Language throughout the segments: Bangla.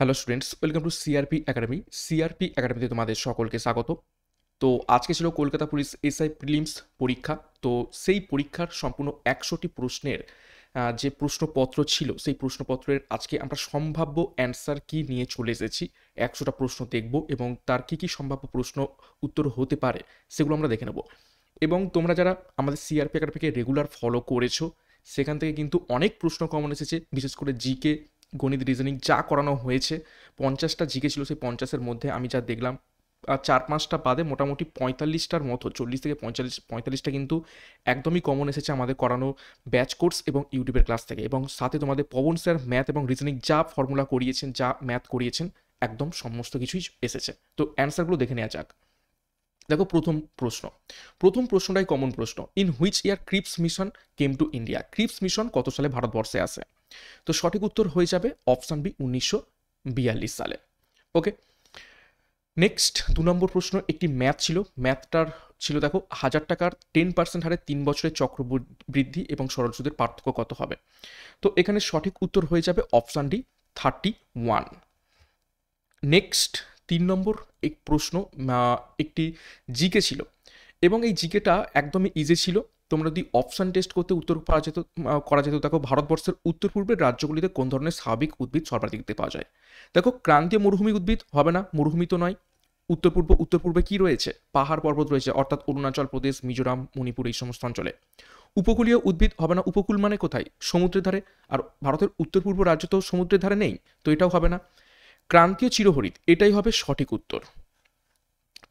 hello students welcome to CRP academy CRP একাডেমিতে তোমাদের সকলকে স্বাগত তো আজকে ছিল কলকাতা পুলিশ এসআই প্রিলিমস পরীক্ষা তো সেই পরীক্ষার সম্পূর্ণ একশোটি প্রশ্নের যে প্রশ্নপত্র ছিল সেই প্রশ্নপত্রের আজকে আমরা সম্ভাব্য অ্যান্সার কি নিয়ে চলে এসেছি একশোটা প্রশ্ন দেখব এবং তার কী কী সম্ভাব্য প্রশ্ন উত্তর হতে পারে সেগুলো আমরা দেখে নেব এবং তোমরা যারা আমাদের সিআরপি একাডেমিকে রেগুলার ফলো করেছো সেখান থেকে কিন্তু অনেক প্রশ্ন কমন এসেছে বিশেষ করে জিকে গণিত রিজনিং যা করানো হয়েছে পঞ্চাশটা জিকে ছিল সেই পঞ্চাশের মধ্যে আমি যা দেখলাম আর চার পাঁচটা বাদে মোটামুটি পঁয়তাল্লিশটার মতো চল্লিশ থেকে পঁয়তাল্লিশ পঁয়তাল্লিশটা কিন্তু একদমই কমন এসেছে আমাদের করানো ব্যাচ কোর্স এবং ইউটিউবের ক্লাস থেকে এবং সাথে তোমাদের পবন স্যার ম্যাথ এবং রিজনিং যা ফর্মুলা করিয়েছেন যা ম্যাথ করিয়েছেন একদম সমস্ত কিছুই এসেছে তো অ্যান্সারগুলো দেখে নেওয়া যাক দেখো প্রথম প্রশ্ন প্রথম প্রশ্নটাই কমন প্রশ্ন in which year Cripps mission came to India Cripps mission কত সালে ভারতবর্ষে আসে তো সঠিক উত্তর হয়ে যাবে অপশান বি উনিশশো সালে ওকে নেক্সট দু নম্বর প্রশ্ন একটি ম্যাথ ছিল ম্যাথটার ছিল দেখো হাজার টাকার টেন পার্সেন্ট হারে তিন বছরের বৃদ্ধি এবং সরল সুদের পার্থক্য কত হবে তো এখানে সঠিক উত্তর হয়ে যাবে option D thirty one next তিন নম্বর এক প্রশ্ন একটি জিকে ছিল এবং এই জিকেটা একদমই ইজি ছিল তোমরা যদি অপশান টেস্ট করতে উত্তর পাওয়া যেত করা যেত দেখো ভারতবর্ষের উত্তর পূর্বের রাজ্যগুলিতে কোন ধরনের স্বাভাবিক উদ্ভিদ সর্বাধিক দেখতে পাওয়া যায় দেখো ক্রান্তীয় মরুভূমি উদ্ভিদ হবে না মরুভূমি তো নয় উত্তর পূর্ব উত্তর পূর্বে কী রয়েছে পাহাড় পর্বত রয়েছে অর্থাৎ অরুণাচল প্রদেশ মিজোরাম মণিপুর এই সমস্ত অঞ্চলে উপকূলীয় উদ্ভিদ হবে না উপকূল মানে কোথায় সমুদ্রের ধারে আর ভারতের উত্তর পূর্ব রাজ্য তো সমুদ্রের ধারে নেই তো এটাও হবে না ক্রান্তীয় চিরহরিত এটাই হবে সঠিক উত্তর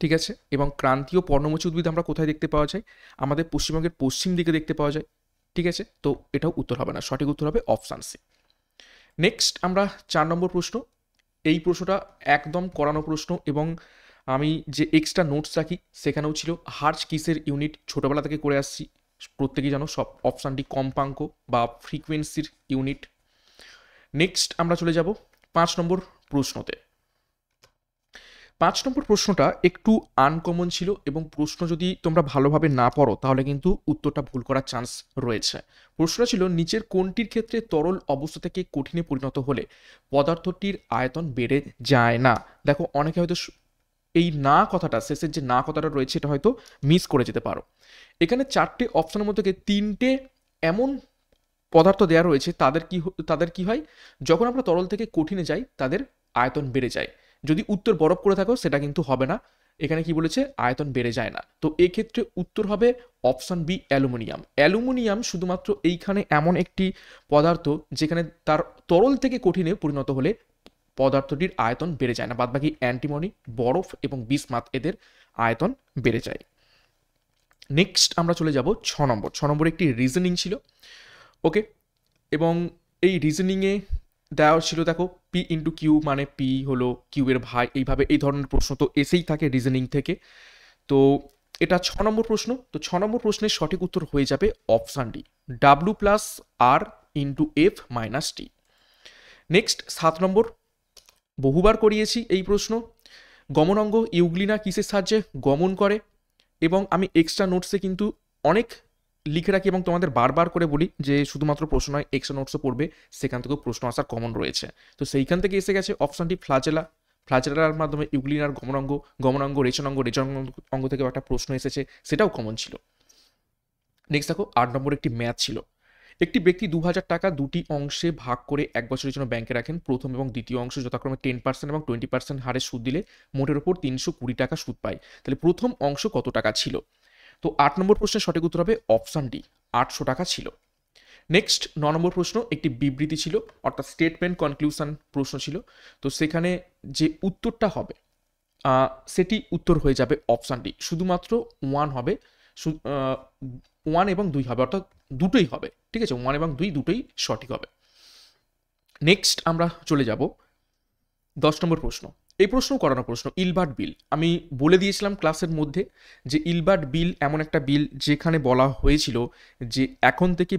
ঠিক আছে এবং ক্রান্তীয় পর্ণমোচী উদ্ভিদ আমরা কোথায় দেখতে পাওয়া যায় আমাদের পশ্চিমবঙ্গের পশ্চিম দিকে দেখতে পাওয়া যায় ঠিক আছে তো এটাও উত্তর হবে না সঠিক উত্তর হবে অপশান সি নেক্সট আমরা চার নম্বর প্রশ্ন এই প্রশ্নটা একদম করানো প্রশ্ন এবং আমি যে এক্সট্রা নোটস রাখি সেখানেও ছিল হার্জ কিসের ইউনিট ছোটোবেলা থেকে করে আসছি প্রত্যেকেই জানো সব অপশানটি কম্পাঙ্ক বা ফ্রিকোয়েন্সির ইউনিট নেক্সট আমরা চলে যাব পাঁচ নম্বর প্রশ্নতে পাঁচ নম্বর প্রশ্নটা একটু আনকমন ছিল এবং প্রশ্ন যদি তোমরা ভালোভাবে না পড়ো তাহলে কিন্তু উত্তরটা ভুল করার চান্স রয়েছে প্রশ্ন ছিল নিচের কোনটির ক্ষেত্রে তরল অবস্থা থেকে কঠিনে পরিণত হলে পদার্থটির আয়তন বেড়ে যায় না দেখো অনেকে হয়তো এই না কথাটা শেষের যে না কথাটা রয়েছে এটা হয়তো মিস করে যেতে পারো এখানে চারটে অপশনের মধ্যে তিনটে এমন পদার্থ দেয়া রয়েছে তাদের কি তাদের কি হয় যখন আমরা তরল থেকে কঠিনে যাই তাদের আয়তন বেড়ে যায় যদি উত্তর বরফ করে থাকো সেটা কিন্তু হবে না এখানে কি বলেছে আয়তন বেড়ে যায় না তো এক্ষেত্রে উত্তর হবে অপশান বি অ্যালুমিনিয়াম অ্যালুমিনিয়াম শুধুমাত্র এইখানে এমন একটি পদার্থ যেখানে তার তরল থেকে কঠিনে পরিণত হলে পদার্থটির আয়তন বেড়ে যায় না বাদবাকি অ্যান্টিমনি বরফ এবং বিসমাত এদের আয়তন বেড়ে যায় নেক্সট আমরা চলে যাব ছ নম্বর ছ নম্বর একটি রিজনিং ছিল ওকে এবং এই রিজনিংয়ে দেওয়া ছিল দেখো পি ইন্টু কিউ মানে পি হলো কিউয়ের ভাই এইভাবে এই ধরনের প্রশ্ন তো এসেই থাকে রিজনিং থেকে তো এটা ছ নম্বর প্রশ্ন তো ছ নম্বর প্রশ্নের সঠিক উত্তর হয়ে যাবে option D W plus R into F minus T next সাত নম্বর বহুবার করিয়েছি এই প্রশ্ন গমনাঙ্গ ইউগলিনা কিসের সাহায্যে গমন করে এবং আমি এক্সট্রা নোটসে কিন্তু অনেক লিখে রাখি এবং তোমাদের বারবার করে বলি যে শুধুমাত্র প্রশ্ন নয় এক্সট্রা নোটসও পড়বে সেখান থেকেও প্রশ্ন আসার কমন রয়েছে তো সেইখান থেকে এসে গেছে অপশানটি ফ্লাজেলা ফ্লাজেলার মাধ্যমে ইউগলিনার গমনাঙ্গ গমনাঙ্গ রেচনাঙ্গ রেচনাঙ্গ থেকেও একটা প্রশ্ন এসেছে সেটাও কমন ছিল নেক্সট দেখো আট নম্বর একটি ম্যাথ ছিল একটি ব্যক্তি দু হাজার টাকা দুটি অংশে ভাগ করে এক বছরের জন্য ব্যাংকে রাখেন প্রথম এবং দ্বিতীয় অংশ যথাক্রমে টেন পার্সেন্ট এবং টোয়েন্টি পার্সেন্ট হারে সুদ দিলে মোটের ওপর তিনশো কুড়ি টাকা সুদ পায় তাহলে প্রথম অংশ কত টাকা ছিল তো আট নম্বর প্রশ্নের সঠিক উত্তর হবে অপশান ডি আটশো টাকা ছিল নেক্সট ন নম্বর প্রশ্ন একটি বিবৃতি ছিল অর্থাৎ স্টেটমেন্ট কনক্লুশন প্রশ্ন ছিল তো সেখানে যে উত্তরটা হবে সেটি উত্তর হয়ে যাবে অপশান ডি শুধুমাত্র ওয়ান হবে ওয়ান এবং দুই হবে অর্থাৎ দুটোই হবে ঠিক আছে ওয়ান এবং দুই দুটোই সঠিক হবে নেক্সট আমরা চলে যাব দশ নম্বর প্রশ্ন এই প্রশ্ন করানো প্রশ্ন ইলবার্ট বিল আমি বলে দিয়েছিলাম ক্লাসের মধ্যে যে ইলবার্ট বিল এমন একটা বিল যেখানে বলা হয়েছিল যে এখন থেকে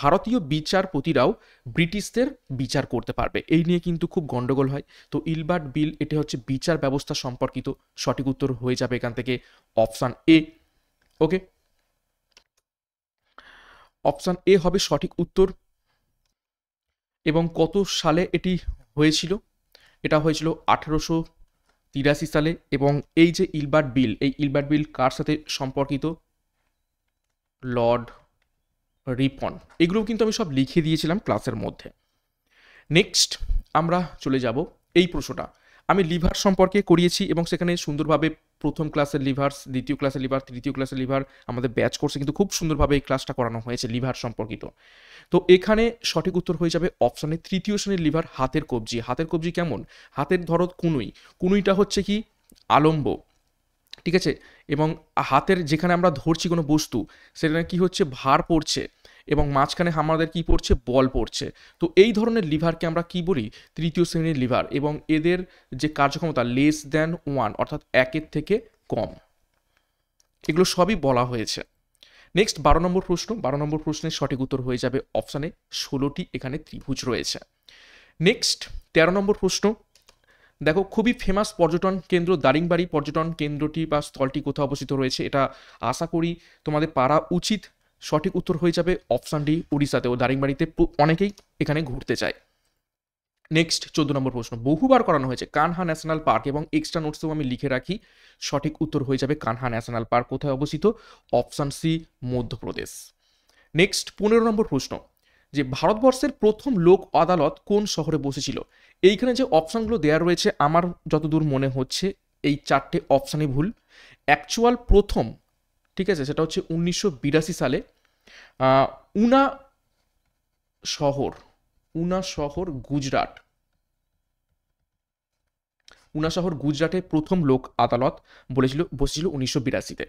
ভারতীয় বিচারপতিরাও ব্রিটিশদের বিচার করতে পারবে এই নিয়ে কিন্তু খুব গণ্ডগোল হয় তো ইলবার্ট বিল এটি হচ্ছে বিচার ব্যবস্থা সম্পর্কিত সঠিক উত্তর হয়ে যাবে এখান থেকে option A okay option A হবে সঠিক উত্তর এবং কত সালে এটি হয়েছিল এটা হয়েছিল আঠেরোশো তিরাশি সালে এবং এই যে ইলবার্ট বিল এই ইলবার্ট বিল কার সাথে সম্পর্কিত লর্ড রিপন এগুলো কিন্তু আমি সব লিখে দিয়েছিলাম ক্লাসের মধ্যে নেক্সট আমরা চলে যাব এই প্রশ্নটা আমি লিভার সম্পর্কে করিয়েছি এবং সেখানে সুন্দরভাবে প্রথম ক্লাসের লিভার দ্বিতীয় ক্লাসের লিভার তৃতীয় ক্লাসের লিভার আমাদের ব্যাচ করছে কিন্তু খুব সুন্দরভাবে এই ক্লাসটা করানো হয়েছে লিভার সম্পর্কিত তো এখানে সঠিক উত্তর হয়ে যাবে অপশানে তৃতীয় শ্রেণীর লিভার হাতের কবজি হাতের কবজি কেমন হাতের ধরো কুনুই কুনুইটা হচ্ছে কি আলম্ব ঠিক আছে এবং হাতের যেখানে আমরা ধরছি কোনো বস্তু সেখানে কি হচ্ছে ভার পড়ছে এবং মাঝখানে আমাদের কি পড়ছে বল পড়ছে তো এই ধরনের লিভারকে আমরা কি বলি তৃতীয় শ্রেণীর লিভার এবং এদের যে কার্যক্ষমতা লেস দ্যান ওয়ান অর্থাৎ একের থেকে কম এগুলো সবই বলা হয়েছে নেক্সট বারো নম্বর প্রশ্ন বারো নম্বর প্রশ্নের সঠিক উত্তর হয়ে যাবে অপশানে ষোলোটি এখানে ত্রিভুজ রয়েছে নেক্সট তেরো নম্বর প্রশ্ন দেখো খুবই ফেমাস পর্যটন কেন্দ্র দারিংবাড়ি পর্যটন কেন্দ্রটি বা স্থলটি কোথাও অবস্থিত রয়েছে এটা আশা করি তোমাদের পারা উচিত সঠিক উত্তর হয়ে যাবে অপশান ডি উড়িষ্যাতে ও দারিংবাড়িতে অনেকেই এখানে ঘুরতে চায় নেক্সট চোদ্দ নম্বর প্রশ্ন বহুবার করানো হয়েছে কানহা ন্যাশনাল পার্ক এবং এক্সট্রা নোটসেও আমি লিখে রাখি সঠিক উত্তর হয়ে যাবে কানহা ন্যাশনাল পার্ক কোথায় অবস্থিত অপশান সি মধ্যপ্রদেশ নেক্সট পনেরো নম্বর প্রশ্ন যে ভারতবর্ষের প্রথম লোক আদালত কোন শহরে বসেছিল এইখানে যে অপশানগুলো দেওয়া রয়েছে আমার যতদূর মনে হচ্ছে এই চারটে অপশানই ভুল অ্যাকচুয়াল প্রথম ঠিক আছে সেটা হচ্ছে উনিশশো সালে উনা শহর উনা শহর গুজরাট উনা শহর গুজরাটে প্রথম লোক আদালত বলেছিল বসেছিল উনিশশো বিরাশিতে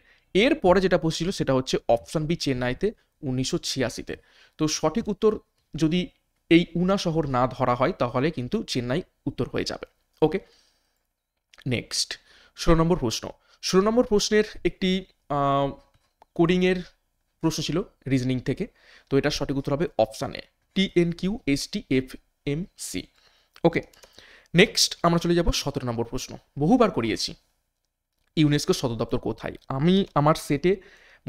এরপরে যেটা বসেছিল সেটা হচ্ছে অপশন বি চেন্নাইতে উনিশশো ছিয়াশিতে তো সঠিক উত্তর যদি এই উনা শহর না ধরা হয় তাহলে কিন্তু চেন্নাই উত্তর হয়ে যাবে ওকে নেক্সট ষোলো নম্বর প্রশ্ন ষোলো নম্বর প্রশ্নের একটি কোডিংয়ের প্রশ্ন ছিল রিজনিং থেকে তো এটার সঠিক উত্তর হবে অপশানে A T N Q S T F M C okay next আমরা চলে যাব সতেরো নম্বর প্রশ্ন বহুবার করিয়েছি ইউনেস্কো সদর দপ্তর কোথায় আমি আমার সেটে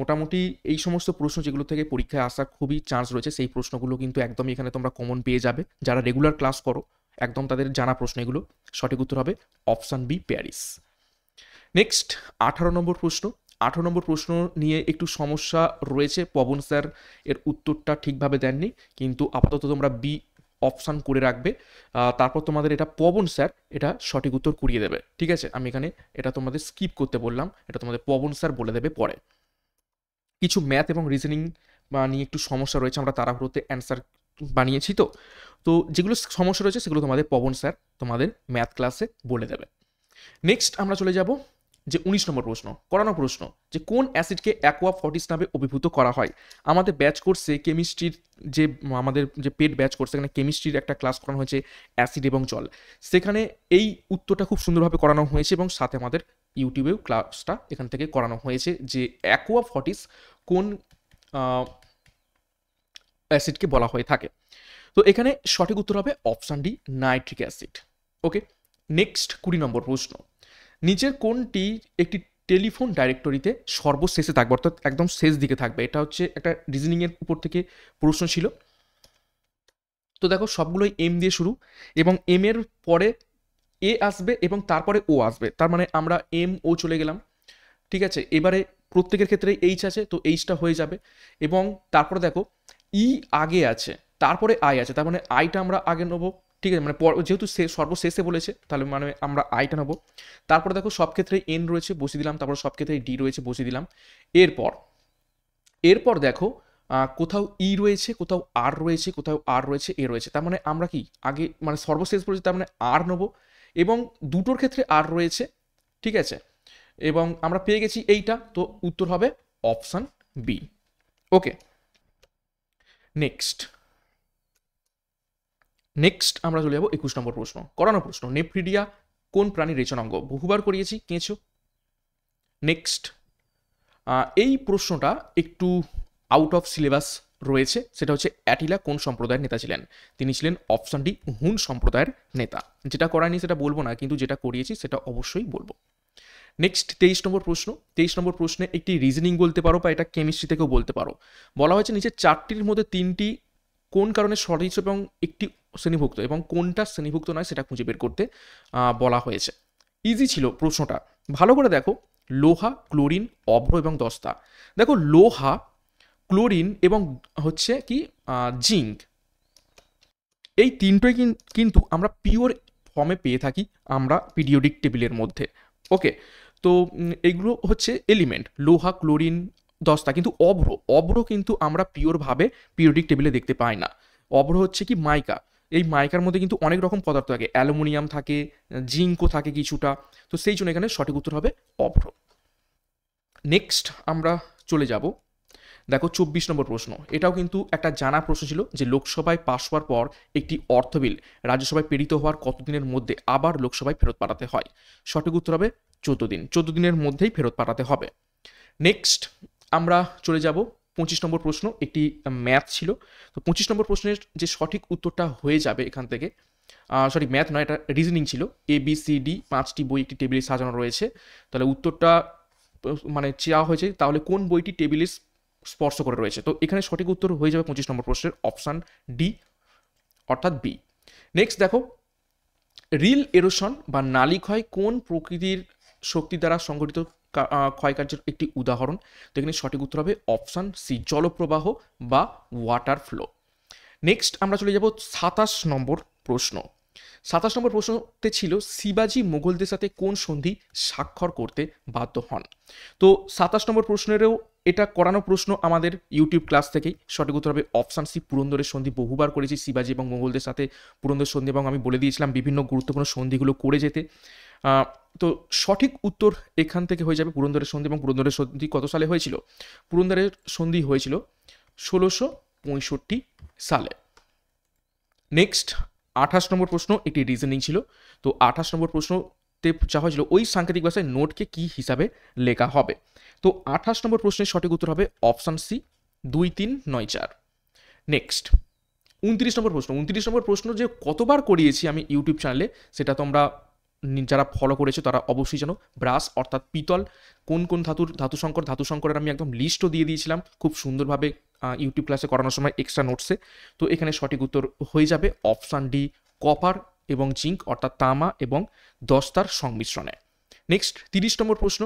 মোটামুটি এই সমস্ত প্রশ্ন যেগুলো থেকে পরীক্ষায় আসার খুবই চান্স রয়েছে সেই প্রশ্নগুলো কিন্তু একদমই এখানে তোমরা কমন পেয়ে যাবে যারা রেগুলার ক্লাস করো একদম তাদের জানা প্রশ্ন এগুলো সঠিক উত্তর হবে অপশান বি প্যারিস নেক্সট আঠারো নম্বর প্রশ্ন আঠারো নম্বর প্রশ্ন নিয়ে একটু সমস্যা রয়েছে পবন স্যার এর উত্তরটা ঠিকভাবে দেননি কিন্তু আপাতত তোমরা বি অপশান করে রাখবে তারপর তোমাদের এটা পবন স্যার এটা সঠিক উত্তর করিয়ে দেবে ঠিক আছে আমি এখানে এটা তোমাদের স্কিপ করতে বললাম এটা তোমাদের পবন স্যার বলে দেবে পরে কিছু ম্যাথ এবং রিজনিং নিয়ে একটু সমস্যা রয়েছে আমরা তাড়াহুড়োতে অ্যান্সার বানিয়েছি তো তো যেগুলো সমস্যা রয়েছে সেগুলো তোমাদের পবন স্যার তোমাদের ম্যাথ ক্লাসে বলে দেবে নেক্সট আমরা চলে যাব যে উনিশ নম্বর প্রশ্ন করানো প্রশ্ন যে কোন অ্যাসিডকে অ্যাকোয়া ফর্টিস নামে অভিভূত করা হয় আমাদের ব্যাচ কোর্সে কেমিস্ট্রির যে আমাদের যে পেট ব্যাচ কোর্স সেখানে কেমিস্ট্রির একটা ক্লাস করানো হয়েছে অ্যাসিড এবং জল সেখানে এই উত্তরটা খুব সুন্দরভাবে করানো হয়েছে এবং সাথে আমাদের ইউটিউবেও ক্লাসটা এখান থেকে করানো হয়েছে যে অ্যাকোয়া ফর্টিস কোন অ্যাসিডকে বলা হয়ে থাকে তো এখানে সঠিক উত্তর হবে option D nitric acid okay next কুড়ি নম্বর প্রশ্ন নিচের কোনটি একটি টেলিফোন ডাইরেক্টরিতে সর্বশেষে থাকবে অর্থাৎ একদম শেষ দিকে থাকবে এটা হচ্ছে একটা রিজনিংয়ের উপর থেকে প্রশ্ন ছিল তো দেখো সবগুলোই এম দিয়ে শুরু এবং এম এর পরে এ আসবে এবং তারপরে ও আসবে তার মানে আমরা এম ও চলে গেলাম ঠিক আছে এবারে প্রত্যেকের ক্ষেত্রে এইচ আছে তো এইচটা হয়ে যাবে এবং তারপরে দেখো ই e আগে আছে তারপরে আই আছে তার মানে আইটা আমরা আগে নেবো ঠিক আছে মানে পর যেহেতু সে সর্বশেষে বলেছে তাহলে মানে আমরা আইটা নেবো তারপরে দেখো সব ক্ষেত্রে এন রয়েছে বসিয়ে দিলাম তারপর সব ক্ষেত্রে ডি রয়েছে বসিয়ে দিলাম এরপর এরপর দেখো কোথাও ই e রয়েছে কোথাও আর রয়েছে কোথাও আর রয়েছে এ রয়েছে তার মানে আমরা কি আগে মানে সর্বশেষ বলেছি তার মানে আর নেবো এবং দুটোর ক্ষেত্রে আর রয়েছে ঠিক আছে এবং আমরা পেয়ে গেছি এইটা তো উত্তর হবে option B okay next next আমরা চলে যাবো একুশ নম্বর প্রশ্ন করানো প্রশ্ন নেফ্রিডিয়া কোন প্রাণীর রেচনাঙ্গ বহুবার করিয়েছি কেঁচো নেক্সট এই প্রশ্নটা একটু আউট অফ সিলেবাস রয়েছে সেটা হচ্ছে অ্যাটিলা কোন সম্প্রদায়ের নেতা ছিলেন তিনি ছিলেন অপশন ডি হুন সম্প্রদায়ের নেতা যেটা করায়নি সেটা বলবো না কিন্তু যেটা করিয়েছি সেটা অবশ্যই বলবো নেক্সট তেইশ নম্বর প্রশ্ন তেইশ নম্বর প্রশ্নে একটি রিজনিং বলতে পারো বা এটা কেমিস্ট্রি থেকেও বলতে পারো বলা হয়েছে নিচে চারটির মধ্যে তিনটি কোন কারণে সদৃশ এবং একটি শ্রেণীভুক্ত এবং কোনটা শ্রেণীভুক্ত নয় সেটা খুঁজে বের করতে বলা হয়েছে ইজি ছিল প্রশ্নটা ভালো করে দেখো লোহা ক্লোরিন অভ্র এবং দস্তা দেখো লোহা ক্লোরিন এবং হচ্ছে কি জিঙ্ক এই তিনটোই কিন্তু আমরা পিওর ফর্মে পেয়ে থাকি আমরা পিডিওডিক টেবিলের মধ্যে ওকে তো এগুলো হচ্ছে এলিমেন্ট লোহা ক্লোরিন দস্তা কিন্তু অভ্র অভ্র কিন্তু আমরা পিওরভাবে পিরিয়ডিক টেবিলে দেখতে পাই না অভ্র হচ্ছে কি মাইকা এই মাইকার মধ্যে কিন্তু অনেক রকম পদার্থ থাকে অ্যালুমিনিয়াম থাকে জিঙ্কও থাকে কিছুটা তো সেই জন্য এখানে সঠিক উত্তর হবে অভ্র নেক্সট আমরা চলে যাব দেখো চব্বিশ নম্বর প্রশ্ন এটাও কিন্তু একটা জানা প্রশ্ন ছিল যে লোকসভায় পাশ হওয়ার পর একটি অর্থ বিল রাজ্যসভায় প্রেরিত হওয়ার কতদিনের মধ্যে আবার লোকসভায় ফেরত পাঠাতে হয় সঠিক উত্তর হবে চোদ্দ দিন চোদ্দ দিনের মধ্যেই ফেরত পাঠাতে হবে নেক্সট আমরা চলে যাব পঁচিশ নম্বর প্রশ্ন একটি ম্যাথ ছিল তো পঁচিশ নম্বর প্রশ্নের যে সঠিক উত্তরটা হয়ে যাবে এখান থেকে সরি ম্যাথ নয় এটা রিজনিং ছিল এ বি সি ডি পাঁচটি বই একটি টেবিলে সাজানো রয়েছে তাহলে উত্তরটা মানে চাওয়া হয়েছে তাহলে কোন বইটি টেবিলে স্পর্শ করে রয়েছে তো এখানে সঠিক উত্তর হয়ে যাবে পঁচিশ নম্বর প্রশ্নের অপশান ডি অর্থাৎ বি নেক্সট দেখো রিল এরোশন বা নালিক্ষয় কোন প্রকৃতির শক্তি দ্বারা সংঘটিত ক্ষয়কার্যের একটি উদাহরণ তো এখানে সঠিক উত্তর হবে অপশান সি জলপ্রবাহ বা ওয়াটার ফ্লো নেক্সট আমরা চলে যাব সাতাশ নম্বর প্রশ্ন সাতাশ নম্বর প্রশ্নতে ছিল শিবাজি মুঘলদের সাথে কোন সন্ধি স্বাক্ষর করতে বাধ্য হন তো সাতাশ নম্বর প্রশ্নেরও এটা করানো প্রশ্ন আমাদের ইউটিউব ক্লাস থেকেই সঠিক উত্তর হবে অপশান সি পুরন্দরের সন্ধি বহুবার করেছি শিবাজি এবং মোগলদের সাথে পুরন্দর সন্ধি এবং আমি বলে দিয়েছিলাম বিভিন্ন গুরুত্বপূর্ণ সন্ধিগুলো করে যেতে তো সঠিক উত্তর এখান থেকে হয়ে যাবে পুরন্দরের সন্ধি এবং পুরন্দরের সন্ধি কত সালে হয়েছিল পুরন্দরের সন্ধি হয়েছিল ষোলোশো পঁয়ষট্টি সালে নেক্সট আঠাশ নম্বর প্রশ্ন একটি রিজনিং ছিল তো আঠাশ নম্বর প্রশ্নতে চাওয়া হয়েছিল ওই সাংকেতিক ভাষায় নোটকে কি হিসাবে লেখা হবে তো আঠাশ নম্বর প্রশ্নের সঠিক উত্তর হবে অপশান সি দুই তিন নয় চার নেক্সট উনত্রিশ নম্বর প্রশ্ন উনত্রিশ নম্বর প্রশ্ন যে কতবার করিয়েছি আমি ইউটিউব চ্যানেলে সেটা তোমরা যারা ফলো করেছে তারা অবশ্যই যেন ব্রাস অর্থাৎ পিতল কোন কোন ধাতুর ধাতু সংকর ধাতু সংকরের আমি একদম লিস্টও দিয়ে দিয়েছিলাম খুব সুন্দরভাবে ইউটিউব ক্লাসে করানোর সময় এক্সট্রা নোটসে তো এখানে সঠিক উত্তর হয়ে যাবে অপশান ডি কপার এবং জিঙ্ক অর্থাৎ তামা এবং দস্তার সংমিশ্রণে নেক্সট তিরিশ নম্বর প্রশ্ন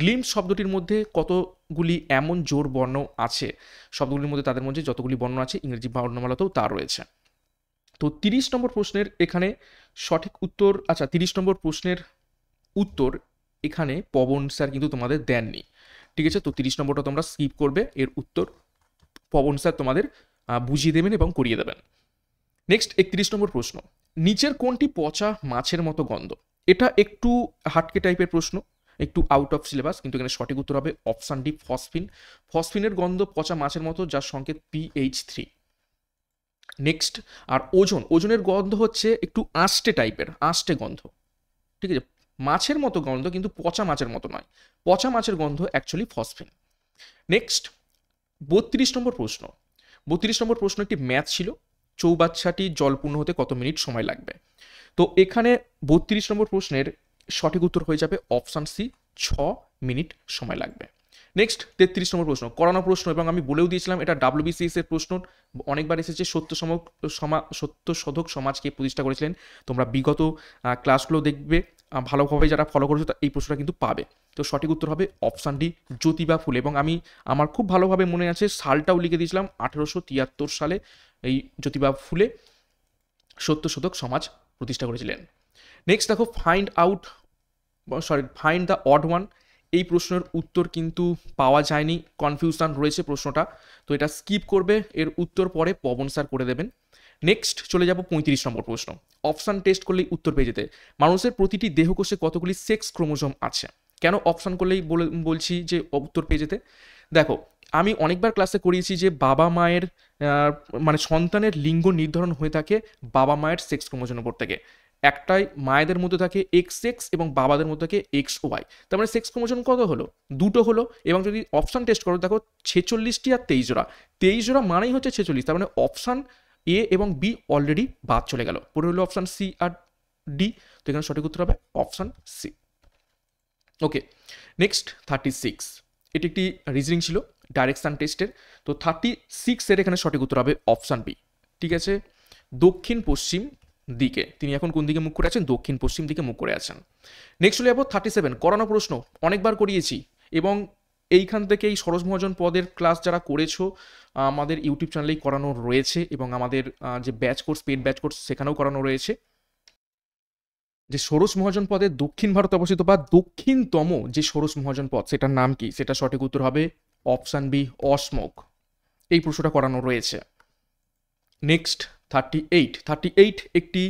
গ্লিম শব্দটির মধ্যে কতগুলি এমন জোর বর্ণ আছে শব্দগুলির মধ্যে তাদের মধ্যে যতগুলি বর্ণ আছে ইংরেজি বর্ণমালাতেও তা রয়েছে তো তিরিশ নম্বর প্রশ্নের এখানে সঠিক উত্তর আচ্ছা তিরিশ নম্বর প্রশ্নের উত্তর এখানে পবন স্যার কিন্তু তোমাদের দেননি ঠিক আছে তো তিরিশ নম্বরটা তোমরা স্কিপ করবে এর উত্তর পবন স্যার তোমাদের বুঝিয়ে দেবেন এবং করিয়ে দেবেন নেক্সট একত্রিশ নম্বর প্রশ্ন নিচের কোনটি পচা মাছের মতো গন্ধ এটা একটু হাটকে টাইপের প্রশ্ন একটু আউট অফ সিলেবাস কিন্তু এখানে সঠিক উত্তর হবে অপশান ডি ফসফিন ফসফিনের গন্ধ পচা মাছের মতো যার সংকেত পিএইচ থ্রি নেক্সট আর ওজন ওজনের গন্ধ হচ্ছে একটু আষ্টে টাইপের আষ্টে গন্ধ ঠিক আছে মাছের মতো গন্ধ কিন্তু পচা মাছের মতো নয় পচা মাছের গন্ধ অ্যাকচুয়ালি ফসফিন নেক্সট বত্রিশ নম্বর প্রশ্ন বত্রিশ নম্বর প্রশ্ন একটি ম্যাথ ছিল চৌবাচ্চাটি জলপূর্ণ হতে কত মিনিট সময় লাগবে তো এখানে বত্রিশ নম্বর প্রশ্নের সঠিক উত্তর হয়ে যাবে অপশান সি ছ মিনিট সময় লাগবে নেক্সট তেত্রিশ নম্বর প্রশ্ন করানো প্রশ্ন এবং আমি বলেও দিয়েছিলাম এটা ডাব্লিউবিসিএস এর প্রশ্ন অনেকবার এসেছে সত্য সমক সমা সত্য শোধক সমাজকে প্রতিষ্ঠা করেছিলেন তোমরা বিগত ক্লাসগুলো দেখবে ভালোভাবে যারা ফলো করেছো এই প্রশ্নটা কিন্তু পাবে তো সঠিক উত্তর হবে অপশান ডি জ্যোতিবা ফুল এবং আমি আমার খুব ভালোভাবে মনে আছে সালটাও লিখে দিয়েছিলাম আঠেরোশো তিয়াত্তর সালে এই জ্যোতিবা ফুলে সত্য শোধক সমাজ প্রতিষ্ঠা করেছিলেন নেক্সট দেখো find out sorry find the odd one এই প্রশ্নের উত্তর কিন্তু পাওয়া যায়নি কনফিউশন রয়েছে প্রশ্নটা তো এটা স্কিপ করবে এর উত্তর পরে পবন স্যার করে দেবেন নেক্সট চলে যাব পঁয়ত্রিশ নম্বর প্রশ্ন অপশান টেস্ট করলেই উত্তর পেয়ে যেতে মানুষের প্রতিটি দেহকোষে কতগুলি সেক্স ক্রোমোজোম আছে কেন অপশান করলেই বলছি যে উত্তর পেয়ে যেতে দেখো আমি অনেকবার ক্লাসে করিয়েছি যে বাবা মায়ের মানে সন্তানের লিঙ্গ নির্ধারণ হয়ে থাকে বাবা মায়ের সেক্স ক্রোমোজোম উপর থেকে একটাই মায়েদের মধ্যে থাকে এক্স এক্স এবং বাবাদের মধ্যে থাকে এক্স ওয়াই তার মানে সেক্স ক্রোমোজন কত হলো দুটো হলো এবং যদি অপশান টেস্ট করো দেখো ছেচল্লিশটি আর তেইশ জোড়া তেইশ জোড়া মানেই হচ্ছে ছেচল্লিশ তার মানে অপশান এ এবং বি অলরেডি বাদ চলে গেল পরে হলো অপশান সি আর ডি তো এখানে সঠিক উত্তর হবে option C okay next thirty six এটি একটি রিজনিং ছিল ডাইরেকশান টেস্টের তো থার্টি সিক্সের এখানে সঠিক উত্তর হবে অপশান বি ঠিক আছে দক্ষিণ পশ্চিম দিকে তিনি এখন কোন দিকে মুখ করে আছেন দক্ষিণ পশ্চিম দিকে মুখ করে আছেন নেক্সট চলে যাবো থার্টি সেভেন করানো প্রশ্ন অনেকবার করিয়েছি এবং এইখান থেকে এই সরোজ মহাজন পদের ক্লাস যারা করেছো আমাদের ইউটিউব চ্যানেলেই করানো রয়েছে এবং আমাদের যে batch course paid batch course সেখানেও করানো রয়েছে যে সরোজ মহাজন পদে দক্ষিণ ভারতে অবস্থিত বা দক্ষিণতম যে সরোজ মহাজন পদ সেটার নাম কি সেটা সঠিক উত্তর হবে অপশান বি অসমোক এই প্রশ্নটা করানো রয়েছে next thirty eight thirty eight একটি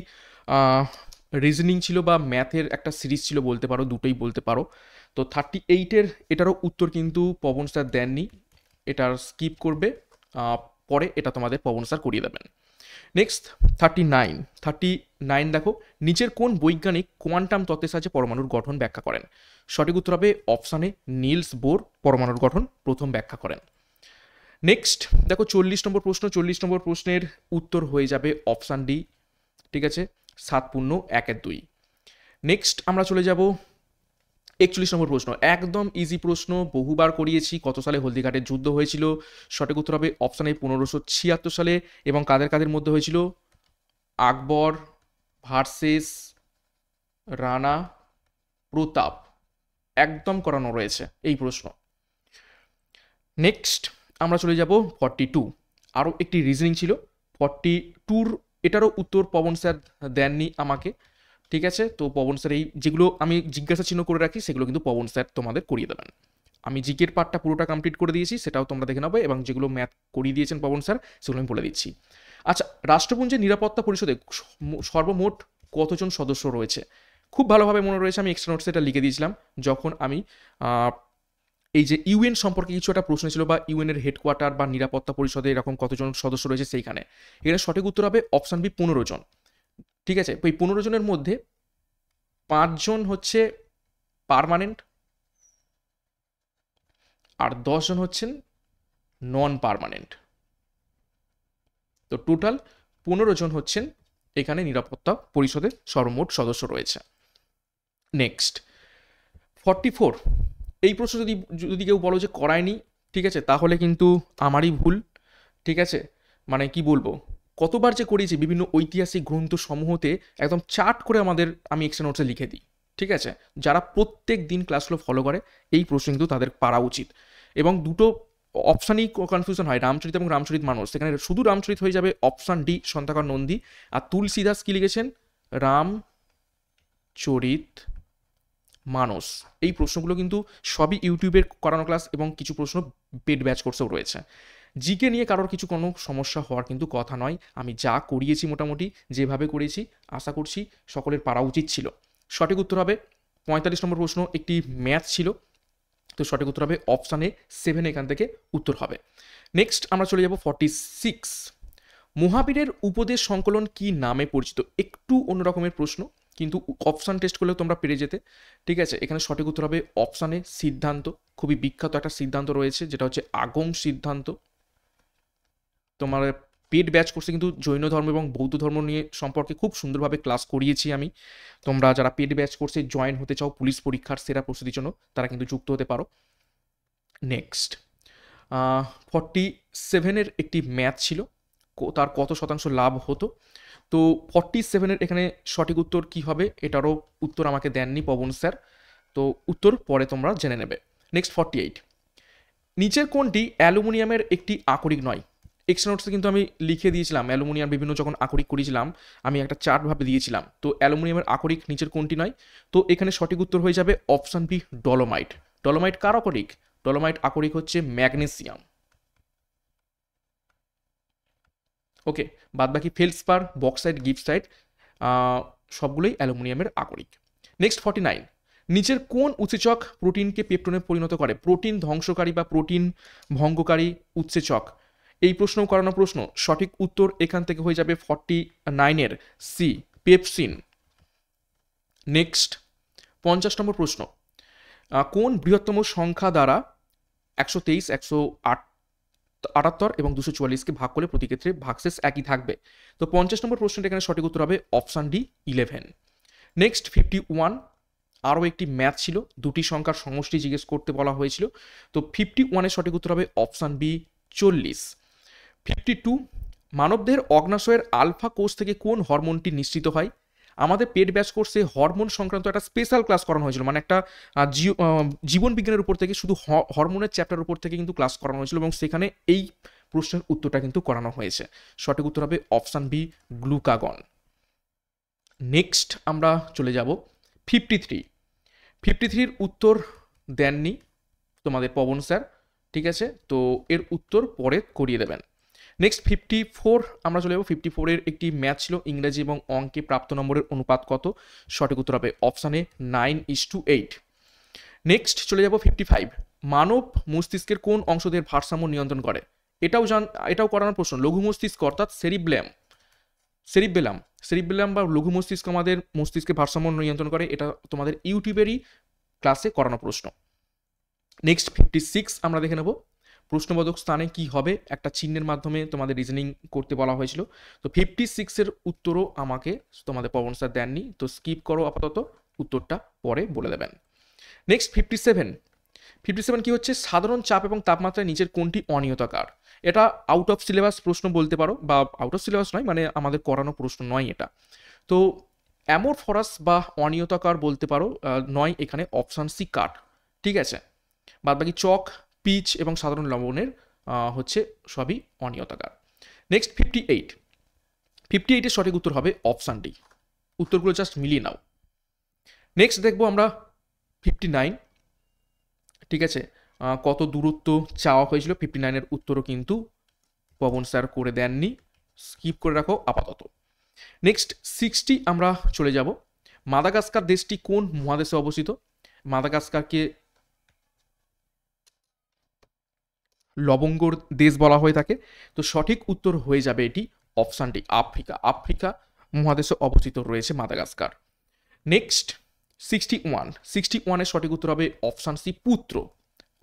রিজনিং ছিল বা ম্যাথের একটা সিরিজ ছিল বলতে পারো দুটোই বলতে পারো তো থার্টি এইটের এটারও উত্তর কিন্তু পবন স্যার দেননি এটার স্কিপ করবে পরে এটা তোমাদের পবন স্যার করিয়ে দেবেন next thirty nine thirty nine দেখো নিচের কোন বৈজ্ঞানিক কোয়ান্টাম তত্ত্বের সাহায্যে পরমাণুর গঠন ব্যাখ্যা করেন সঠিক উত্তর হবে অপশানে নীলস বোর পরমাণুর গঠন প্রথম ব্যাখ্যা করেন নেক্সট দেখো চল্লিশ নম্বর প্রশ্ন চল্লিশ নম্বর প্রশ্নের উত্তর হয়ে যাবে অপশান ডি ঠিক আছে সাত পূর্ণ একের দুই নেক্সট আমরা চলে যাব একচল্লিশ নম্বর প্রশ্ন একদম ইজি প্রশ্ন বহুবার করিয়েছি কত সালে হলদিঘাটের যুদ্ধ হয়েছিল সঠিক উত্তর হবে অপশান এ পনেরোশো ছিয়াত্তর সালে এবং কাদের কাদের মধ্যে হয়েছিল আকবর ভার্সেস রানা প্রতাপ একদম করানো রয়েছে এই প্রশ্ন নেক্সট আমরা চলে যাব ফর্টি টু আরও একটি রিজনিং ছিল ফর্টি টুর এটারও উত্তর পবন স্যার দেননি আমাকে ঠিক আছে তো পবন স্যার এই যেগুলো আমি জিজ্ঞাসা চিহ্ন করে রাখি সেগুলো কিন্তু পবন স্যার তোমাদের করিয়ে দেবেন আমি জিকের পার্টটা পুরোটা কমপ্লিট করে দিয়েছি সেটাও তোমরা দেখে নেবো এবং যেগুলো ম্যাথ করিয়ে দিয়েছেন পবন স্যার সেগুলো আমি বলে দিচ্ছি আচ্ছা রাষ্ট্রপুঞ্জের নিরাপত্তা পরিষদে সর্বমোট কতজন সদস্য রয়েছে খুব ভালোভাবে মনে রয়েছে আমি এক্সট্রা নোটস এটা লিখে দিয়েছিলাম যখন আমি এই যে ইউএন সম্পর্কে কিছু একটা প্রশ্ন ছিল বা ইউএনের হেডকোয়ার্টার বা নিরাপত্তা পরিষদে এরকম কতজন সদস্য রয়েছে সেইখানে এখানে সঠিক উত্তর হবে অপশান বি পনেরো জন ঠিক আছে ওই পনেরো জনের মধ্যে পাঁচজন হচ্ছে পারমানেন্ট আর দশজন হচ্ছেন নন পারমানেন্ট তো টোটাল পনেরো জন হচ্ছেন এখানে নিরাপত্তা পরিষদের সর্বমোট সদস্য রয়েছে নেক্সট ফর্টি ফোর এই প্রশ্ন যদি যদি কেউ বলো যে করায়নি ঠিক আছে তাহলে কিন্তু আমারই ভুল ঠিক আছে মানে কি বলবো কতবার যে করেছি বিভিন্ন ঐতিহাসিক গ্রন্থ সমূহতে একদম চার্ট করে আমাদের আমি এক্সট্রা নোটসে লিখে দিই ঠিক আছে যারা প্রত্যেক দিন ক্লাসগুলো ফলো করে এই প্রশ্ন কিন্তু তাদের পারা উচিত এবং দুটো অপশানই কনফিউশন হয় রামচরিত এবং রামচরিত মানুষ সেখানে শুধু রামচরিত হয়ে যাবে অপশান ডি সন্তাকর নন্দী আর তুলসীদাস কি লিখেছেন রাম চরিত মানুষ এই প্রশ্নগুলো কিন্তু সবই ইউটিউবের করানো ক্লাস এবং কিছু প্রশ্ন পেড ব্যাচ কোর্সেও রয়েছে জিকে নিয়ে কারোর কিছু কোনো সমস্যা হওয়ার কিন্তু কথা নয় আমি যা করিয়েছি মোটামুটি যেভাবে করেছি আশা করছি সকলের পারা উচিত ছিল সঠিক উত্তর হবে পঁয়তাল্লিশ নম্বর প্রশ্ন একটি ম্যাথ ছিল তো সঠিক উত্তর হবে অপশানে সেভেন এখান থেকে উত্তর হবে নেক্সট আমরা চলে যাব ফর্টি সিক্স মহাবীরের উপদেশ সংকলন কি নামে পরিচিত একটু অন্যরকমের প্রশ্ন কিন্তু অপশান টেস্ট করলেও তোমরা পেরে যেতে ঠিক আছে এখানে সঠিক উত্তর হবে অপশানে সিদ্ধান্ত খুবই বিখ্যাত একটা সিদ্ধান্ত রয়েছে যেটা হচ্ছে আগম সিদ্ধান্ত তোমার পেড ব্যাচ করছে কিন্তু জৈন ধর্ম এবং বৌদ্ধ ধর্ম নিয়ে সম্পর্কে খুব সুন্দরভাবে ক্লাস করিয়েছি আমি তোমরা যারা পেড ব্যাচ করছে জয়েন হতে চাও পুলিশ পরীক্ষার সেরা প্রস্তুতির জন্য তারা কিন্তু যুক্ত হতে পারো নেক্সট ফর্টি সেভেনের একটি ম্যাথ ছিল তার কত শতাংশ লাভ হতো তো ফর্টি সেভেনের এখানে সঠিক উত্তর কি হবে এটারও উত্তর আমাকে দেননি পবন স্যার তো উত্তর পরে তোমরা জেনে নেবে নেক্সট ফর্টি এইট নিচের কোনটি অ্যালুমিনিয়ামের একটি আকরিক নয় এক্সট্রা নোটসে কিন্তু আমি লিখে দিয়েছিলাম অ্যালুমিনিয়াম বিভিন্ন যখন আকরিক করেছিলাম আমি একটা চার্টভাবে দিয়েছিলাম তো অ্যালুমিনিয়ামের আকরিক নিচের কোনটি নয় তো এখানে সঠিক উত্তর হয়ে যাবে অপশান বি ডলোমাইট ডলোমাইট কার আকরিক ডলোমাইট আকরিক হচ্ছে ম্যাগনেসিয়াম ওকে বাদবাকি ফেলসপার বক্সাইড গিফসাইড সবগুলোই অ্যালুমিনিয়ামের আকরিক নেক্সট ফর্টি নাইন নিচের কোন উৎসেচক প্রোটিনকে পেপটনে পরিণত করে প্রোটিন ধ্বংসকারী বা প্রোটিন ভঙ্গকারী উৎসেচক এই প্রশ্ন করানো প্রশ্ন সঠিক উত্তর এখান থেকে হয়ে যাবে ফর্টি নাইনের সি পেপসিন নেক্সট পঞ্চাশ নম্বর প্রশ্ন কোন বৃহত্তম সংখ্যা দ্বারা একশো তেইশ একশো আট আটাত্তর এবং দুশো চুয়াল্লিশকে ভাগ করলে প্রতি ক্ষেত্রে ভাগশেষ একই থাকবে তো পঞ্চাশ নম্বর প্রশ্নটা এখানে সঠিক উত্তর হবে option D eleven next fifty one আরও একটি ম্যাথ ছিল দুটি সংখ্যার সমষ্টি জিজ্ঞেস করতে বলা হয়েছিল তো ফিফটি ওয়ানের সঠিক উত্তর হবে অপশান বি চল্লিশ ফিফটি টু মানবদের অগ্নাশয়ের আলফা কোষ থেকে কোন হরমোনটি নিশ্চিত হয় আমাদের পেট ব্যাচ কোর্সে হরমোন সংক্রান্ত একটা স্পেশাল ক্লাস করানো হয়েছিল মানে একটা জীবন বিজ্ঞানের উপর থেকে শুধু হরমোনের চ্যাপ্টার উপর থেকে কিন্তু ক্লাস করানো হয়েছিল এবং সেখানে এই প্রশ্নের উত্তরটা কিন্তু করানো হয়েছে সঠিক উত্তর হবে অপশান বি গ্লুকাগন নেক্সট আমরা চলে যাব ফিফটি থ্রি ফিফটি থ্রির উত্তর দেননি তোমাদের পবন স্যার ঠিক আছে তো এর উত্তর পরে করিয়ে দেবেন নেক্সট ফিফটি ফোর আমরা চলে যাবো ফিফটি ফোরের একটি ম্যাচ ছিল ইংরেজি এবং অঙ্কে প্রাপ্ত নম্বরের অনুপাত কত সঠিক উত্তর হবে অপশানে nine is to eight next চলে যাবো ফিফটি ফাইভ মানব মস্তিষ্কের কোন অংশদের ভারসাম্য নিয়ন্ত্রণ করে এটাও জান এটাও করানোর প্রশ্ন লঘু মস্তিষ্ক অর্থাৎ সেরিব্ল্যাম সেরিব্বেলাম সেরিব্বেলাম বা লঘু মস্তিষ্ক আমাদের মস্তিষ্কে ভারসাম্য নিয়ন্ত্রণ করে এটা তোমাদের ইউটিউবেরই ক্লাসে করানো প্রশ্ন নেক্সট ফিফটি সিক্স আমরা দেখে নেব প্রশ্নবোধক স্থানে কি হবে একটা চিহ্নের মাধ্যমে তোমাদের রিজনিং করতে বলা হয়েছিল তো ফিফটি সিক্সের উত্তরও আমাকে তোমাদের পবন স্যার দেননি তো স্কিপ করো আপাতত উত্তরটা পরে বলে দেবেন next fifty seven fifty seven কী হচ্ছে সাধারণ চাপ এবং তাপমাত্রায় নিচের কোনটি অনিয়তাকার এটা আউট অফ সিলেবাস প্রশ্ন বলতে পারো বা আউট অফ সিলেবাস নয় মানে আমাদের করানো প্রশ্ন নয় এটা তো অ্যামোর ফরাস বা অনিয়তাকার বলতে পারো নয় এখানে অপশান সি কাঠ ঠিক আছে বাদ বাকি চক পিচ এবং সাধারণ লবণের হচ্ছে সবই অনিয়তাকার নেক্সট ফিফটি এইট ফিফটি এইটের সঠিক উত্তর হবে অপশান ডি উত্তরগুলো জাস্ট মিলিয়ে নাও নেক্সট দেখবো আমরা ফিফটি নাইন ঠিক আছে কত দূরত্ব চাওয়া হয়েছিল ফিফটি নাইনের উত্তরও কিন্তু পবন স্যার করে দেননি স্কিপ করে রাখো আপাতত নেক্সট সিক্সটি আমরা চলে যাব মাদাগাস্কার দেশটি কোন মহাদেশে অবস্থিত মাদাগাস্কারকে লবঙ্গর দেশ বলা হয়ে থাকে তো সঠিক উত্তর হয়ে যাবে এটি অপশানটি আফ্রিকা আফ্রিকা মহাদেশে অবস্থিত রয়েছে Madagascar next sixty one sixty ওয়ানের সঠিক উত্তর হবে অপশান সি পুত্র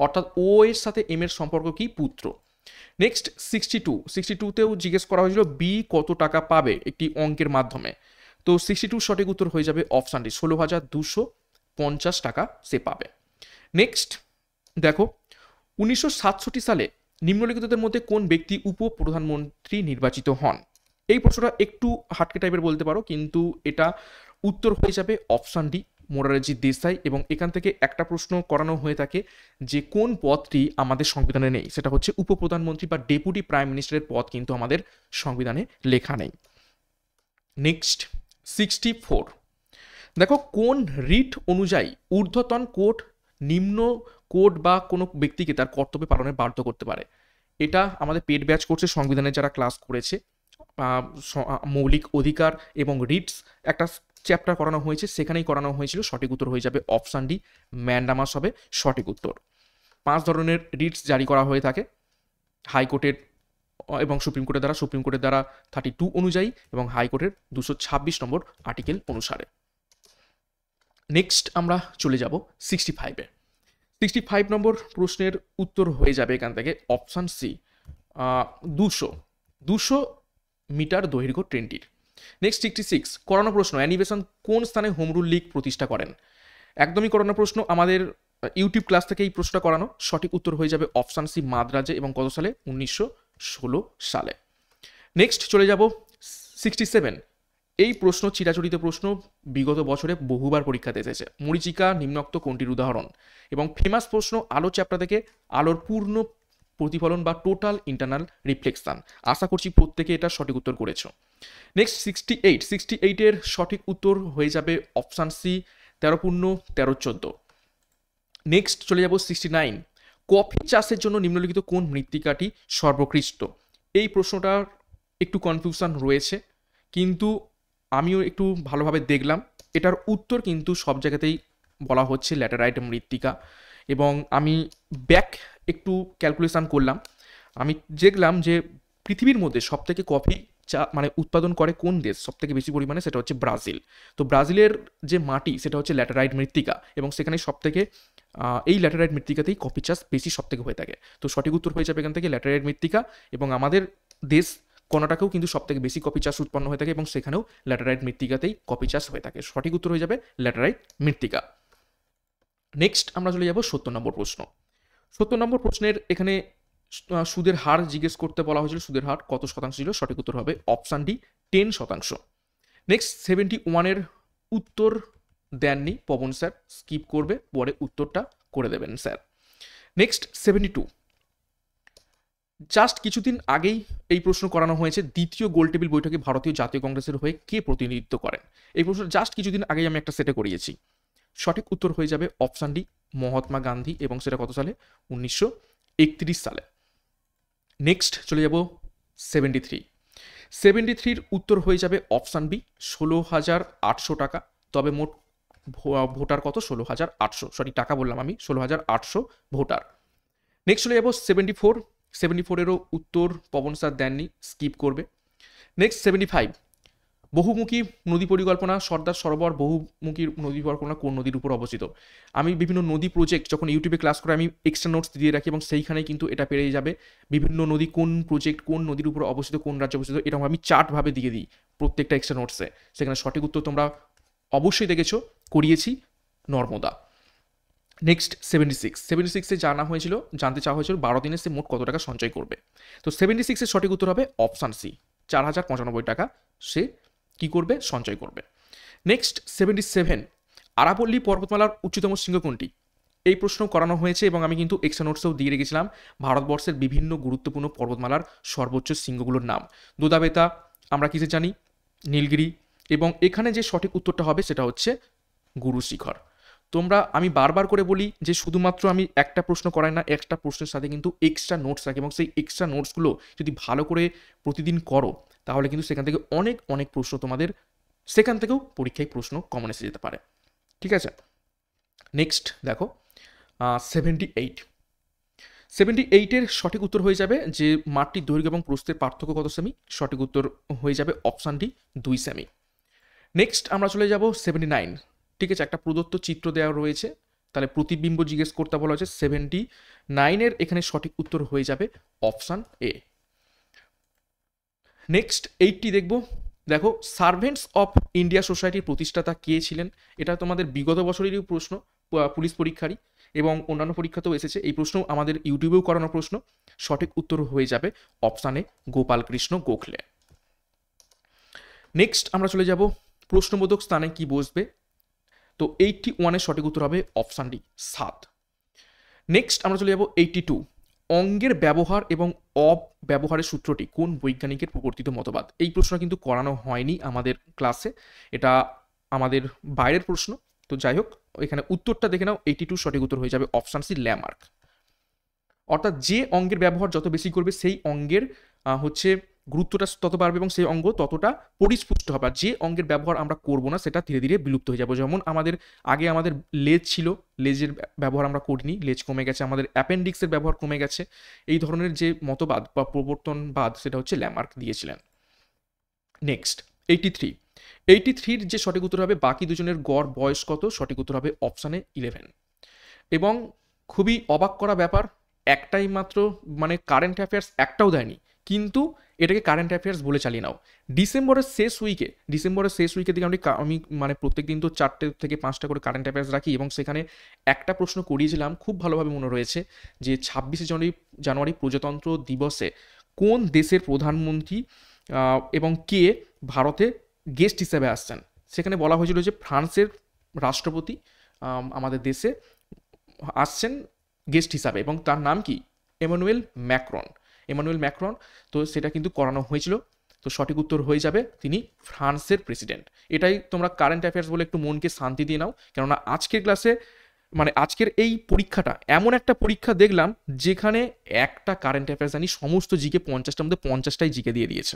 অর্থাৎ ও এর সাথে এম এর সম্পর্ক কি পুত্র নেক্সট সিক্সটি টু সিক্সটি টুতেও জিজ্ঞেস করা হয়েছিল বি কত টাকা পাবে একটি অঙ্কের মাধ্যমে তো সিক্সটি টু সঠিক উত্তর হয়ে যাবে অপশানটি ষোলো হাজার দুশো পঞ্চাশ টাকা সে পাবে নেক্সট দেখো উনিশশো সালে নিম্নলিখিতদের মধ্যে কোন ব্যক্তি উপ প্রধানমন্ত্রী নির্বাচিত হন এই প্রশ্নটা একটু হাটকে টাইপের বলতে পারো কিন্তু এটা উত্তর হয়ে যাবে অপশান ডি মোরারজি দেশাই এবং এখান থেকে একটা প্রশ্ন করানো হয়ে থাকে যে কোন পদটি আমাদের সংবিধানে নেই সেটা হচ্ছে উপপ্রধানমন্ত্রী বা ডেপুটি প্রাইম মিনিস্টারের পদ কিন্তু আমাদের সংবিধানে লেখা নেই নেক্সট সিক্সটি ফোর দেখো কোন রিট অনুযায়ী ঊর্ধ্বতন কোর্ট নিম্ন কোড বা কোনো ব্যক্তিকে তার কর্তব্য পালনে বাধ্য করতে পারে এটা আমাদের পেট ব্যাচ করছে সংবিধানে যারা ক্লাস করেছে মৌলিক অধিকার এবং রিটস একটা চ্যাপ্টার করানো হয়েছে সেখানেই করানো হয়েছিল সঠিক উত্তর হয়ে যাবে অপশান ডি ম্যান্ডামাস হবে সঠিক উত্তর পাঁচ ধরনের রিটস জারি করা হয়ে থাকে হাইকোর্টের এবং সুপ্রিম কোর্টের দ্বারা সুপ্রিম কোর্টের দ্বারা থার্টি টু অনুযায়ী এবং হাইকোর্টের দুশো ছাব্বিশ নম্বর আর্টিকেল অনুসারে নেক্সট আমরা চলে যাব সিক্সটি ফাইভে সিক্সটি ফাইভ নম্বর প্রশ্নের উত্তর হয়ে যাবে এখান থেকে অপশান সি দুশো দুশো মিটার দৈর্ঘ্য ট্রেনটির নেক্সট সিক্সটি সিক্স করোনা প্রশ্ন অ্যানিভেশন কোন স্থানে হোমরুল লীগ প্রতিষ্ঠা করেন একদমই করোনা প্রশ্ন আমাদের ইউটিউব ক্লাস থেকে এই প্রশ্নটা করানো সঠিক উত্তর হয়ে যাবে অপশান সি মাদ্রাজে এবং কত সালে উনিশশো সালে নেক্সট চলে যাব সিক্সটি সেভেন এই প্রশ্ন চিরাচরিত প্রশ্ন বিগত বছরে বহুবার পরীক্ষাতে এসেছে মরিচিকা নিম্নোক্ত কোনটির উদাহরণ এবং ফেমাস প্রশ্ন আলো চ্যাপ্টার থেকে আলোর পূর্ণ প্রতিফলন বা টোটাল ইন্টারনাল রিফ্লেকশন আশা করছি প্রত্যেকে এটা সঠিক উত্তর করেছো নেক্সট সিক্সটি এইট সিক্সটি এইটের সঠিক উত্তর হয়ে যাবে অপশান সি তেরো পূর্ণ তেরো চোদ্দ নেক্সট চলে যাব সিক্সটি নাইন কফি চাষের জন্য নিম্নলিখিত কোন মৃত্তিকাটি সর্বকৃষ্ট এই প্রশ্নটার একটু কনফিউশন রয়েছে কিন্তু আমিও একটু ভালোভাবে দেখলাম এটার উত্তর কিন্তু সব জায়গাতেই বলা হচ্ছে ল্যাটারাইট মৃত্তিকা এবং আমি ব্যাক একটু ক্যালকুলেশান করলাম আমি দেখলাম যে পৃথিবীর মধ্যে সবথেকে কফি চা মানে উৎপাদন করে কোন দেশ সবথেকে বেশি পরিমাণে সেটা হচ্ছে ব্রাজিল তো ব্রাজিলের যে মাটি সেটা হচ্ছে ল্যাটারাইট মৃত্তিকা এবং সেখানে সবথেকে এই ল্যাটারাইট মৃত্তিকাতেই কফি চাষ বেশি সবথেকে হয়ে থাকে তো সঠিক উত্তর হয়ে যাবে এখান থেকে ল্যাটারাইট মৃত্তিকা এবং আমাদের দেশ কোনোটাকেও কিন্তু সবথেকে বেশি কপি চাষ উৎপন্ন হয়ে থাকে এবং সেখানেও ল্যাটারাইট মৃত্তিকাতেই কপি চাষ হয়ে থাকে সঠিক উত্তর হয়ে যাবে ল্যাটারাইট মৃত্তিকা নেক্সট আমরা চলে যাব সত্তর নম্বর প্রশ্ন সত্তর নম্বর প্রশ্নের এখানে সুদের হার জিজ্ঞেস করতে বলা হয়েছিল সুদের হার কত শতাংশ ছিল সঠিক উত্তর হবে অপশান ডি টেন শতাংশ নেক্সট সেভেন্টি ওয়ানের উত্তর দেননি পবন স্যার স্কিপ করবে পরে উত্তরটা করে দেবেন sir next seventy two just কিছুদিন আগেই এই প্রশ্ন করানো হয়েছে দ্বিতীয় গোলটেবিল বৈঠকে ভারতীয় জাতীয় কংগ্রেসের হয়ে কে প্রতিনিধিত্ব করেন এই প্রশ্ন জাস্ট কিছুদিন আগেই আমি একটা সেটে করিয়েছি সঠিক উত্তর হয়ে যাবে অপশান ডি মহাত্মা গান্ধী এবং সেটা কত সালে উনিশশো সালে নেক্সট চলে যাব সেভেন্টি থ্রি সেভেন্টি থ্রির উত্তর হয়ে যাবে অপশান বি ষোলো হাজার আটশো টাকা তবে মোট ভোটার কত ষোলো হাজার আটশো সরি টাকা বললাম আমি ষোলো হাজার আটশো ভোটার নেক্সট চলে যাবো সেভেন্টি ফোর সেভেন্টি ফোরেরও উত্তর পবন স্যার দেননি স্কিপ করবে নেক্সট সেভেন্টি ফাইভ বহুমুখী নদী পরিকল্পনা সর্দার সরোবর বহুমুখী নদী পরিকল্পনা কোন নদীর উপর অবস্থিত আমি বিভিন্ন নদী প্রজেক্ট যখন ইউটিউবে ক্লাস করে আমি এক্সট্রা নোটস দিয়ে রাখি এবং সেইখানে কিন্তু এটা পেরিয়ে যাবে বিভিন্ন নদী কোন প্রজেক্ট কোন নদীর উপর অবস্থিত কোন রাজ্যে অবস্থিত এরকম আমি চার্টভাবে দিয়ে দিই প্রত্যেকটা এক্সট্রা নোটসে সেখানে সঠিক উত্তর তোমরা অবশ্যই দেখেছো করিয়েছি Narmada next seventy six seventy সিক্সে জানা হয়েছিল জানতে চাওয়া হয়েছিল বারো দিনে সে মোট কত টাকা সঞ্চয় করবে তো সেভেন্টি সিক্সের সঠিক উত্তর হবে অপশান সি চার হাজার পঁচানব্বই টাকা সে কী করবে সঞ্চয় করবে নেক্সট সেভেন্টি সেভেন আরাপল্লী পর্বতমালার উচ্চতম সিংহ কোনটি এই প্রশ্ন করানো হয়েছে এবং আমি কিন্তু এক্সট্রা নোটসও দিয়ে রেখেছিলাম ভারতবর্ষের বিভিন্ন গুরুত্বপূর্ণ পর্বতমালার সর্বোচ্চ সিংহগুলোর নাম দুদাবেতা আমরা কিসে জানি নীলগিরি এবং এখানে যে সঠিক উত্তরটা হবে সেটা হচ্ছে গুরুশিখর তোমরা আমি বারবার করে বলি যে শুধুমাত্র আমি একটা প্রশ্ন করাই না একটা প্রশ্নের সাথে কিন্তু এক্সট্রা নোটস রাখি এবং সেই এক্সট্রা নোটসগুলো যদি ভালো করে প্রতিদিন করো তাহলে কিন্তু সেখান থেকে অনেক অনেক প্রশ্ন তোমাদের সেখান থেকেও পরীক্ষায় প্রশ্ন কমন এসে যেতে পারে ঠিক আছে নেক্সট দেখো সেভেন্টি এইট সেভেন্টি এইটের সঠিক উত্তর হয়ে যাবে যে মাঠটির দৈর্ঘ্য এবং প্রস্তের পার্থক্য কত সেমি সঠিক উত্তর হয়ে যাবে অপশানটি দুই সেমি নেক্সট আমরা চলে যাব সেভেন্টি নাইন ঠিক আছে একটা প্রদত্ত চিত্র দেওয়া রয়েছে তাহলে প্রতিবিম্ব জিজ্ঞেস করতে বলা হয়েছে সেভেন্টি নাইনের এখানে সঠিক উত্তর হয়ে যাবে অপশান এ নেক্সট এইটটি দেখব দেখো সার্ভেন্টস অফ ইন্ডিয়া সোসাইটির প্রতিষ্ঠাতা কে ছিলেন এটা তোমাদের বিগত বছরেরই প্রশ্ন পুলিশ পরীক্ষারই এবং অন্যান্য পরীক্ষাতেও এসেছে এই প্রশ্ন আমাদের ইউটিউবেও করানো প্রশ্ন সঠিক উত্তর হয়ে যাবে অপশানে গোপালকৃষ্ণ গোখলে নেক্সট আমরা চলে যাব প্রশ্নবোধক স্থানে কি বসবে তো এইটটি ওয়ানের সঠিক উত্তর হবে অপশানটি সাত নেক্সট আমরা চলে যাব এইটি টু অঙ্গের ব্যবহার এবং অব্যবহারের সূত্রটি কোন বৈজ্ঞানিকের প্রবর্তিত মতবাদ এই প্রশ্ন কিন্তু করানো হয়নি আমাদের ক্লাসে এটা আমাদের বাইরের প্রশ্ন তো যাই হোক এখানে উত্তরটা দেখে নাও এইটি টু সঠিক উত্তর হয়ে যাবে অপশান সি ল্যামার্ক অর্থাৎ যে অঙ্গের ব্যবহার যত বেশি করবে সেই অঙ্গের হচ্ছে গুরুত্বটা তত বাড়বে এবং সেই অঙ্গ ততটা পরিস্ফুষ্ট হবে আর যে অঙ্গের ব্যবহার আমরা করব না সেটা ধীরে ধীরে বিলুপ্ত হয়ে যাবে যেমন আমাদের আগে আমাদের লেজ ছিল লেজের ব্যবহার আমরা করিনি লেজ কমে গেছে আমাদের অ্যাপেন্ডিক্সের ব্যবহার কমে গেছে এই ধরনের যে মতবাদ বা প্রবর্তনবাদ সেটা হচ্ছে ল্যামার্ক দিয়েছিলেন নেক্সট এইটি থ্রি এইটি থ্রির যে সঠিক উত্তর হবে বাকি দুজনের গড় বয়স কত সঠিক উত্তর হবে অপশানে ইলেভেন এবং খুবই অবাক করা ব্যাপার একটাই মাত্র মানে কারেন্ট অ্যাফেয়ার্স একটাও দেয়নি কিন্তু এটাকে কারেন্ট অ্যাফেয়ার্স বলে চালিয়ে নাও ডিসেম্বরের শেষ উইকে ডিসেম্বরের শেষ উইকের দিকে আমি আমি মানে প্রত্যেক দিন তো চারটে থেকে পাঁচটা করে কারেন্ট অ্যাফেয়ার্স রাখি এবং সেখানে একটা প্রশ্ন করিয়েছিলাম খুব ভালোভাবে মনে রয়েছে যে ছাব্বিশে জানুয়ারি জানুয়ারি প্রজাতন্ত্র দিবসে কোন দেশের প্রধানমন্ত্রী এবং কে ভারতে গেস্ট হিসেবে আসছেন সেখানে বলা হয়েছিল যে ফ্রান্সের রাষ্ট্রপতি আমাদের দেশে আসছেন গেস্ট হিসাবে এবং তার নাম কি এমানুয়েল ম্যাক্রন এমানুয়েল ম্যাক্রন তো সেটা কিন্তু করানো হয়েছিল তো সঠিক উত্তর হয়ে যাবে তিনি ফ্রান্সের প্রেসিডেন্ট এটাই তোমরা কারেন্ট অ্যাফেয়ার্স বলে একটু মনকে শান্তি দিয়ে নাও কেননা আজকের ক্লাসে মানে আজকের এই পরীক্ষাটা এমন একটা পরীক্ষা দেখলাম যেখানে একটা কারেন্ট অ্যাফেয়ার্স জানি সমস্ত জিকে পঞ্চাশটার মধ্যে পঞ্চাশটাই জিকে দিয়ে দিয়েছে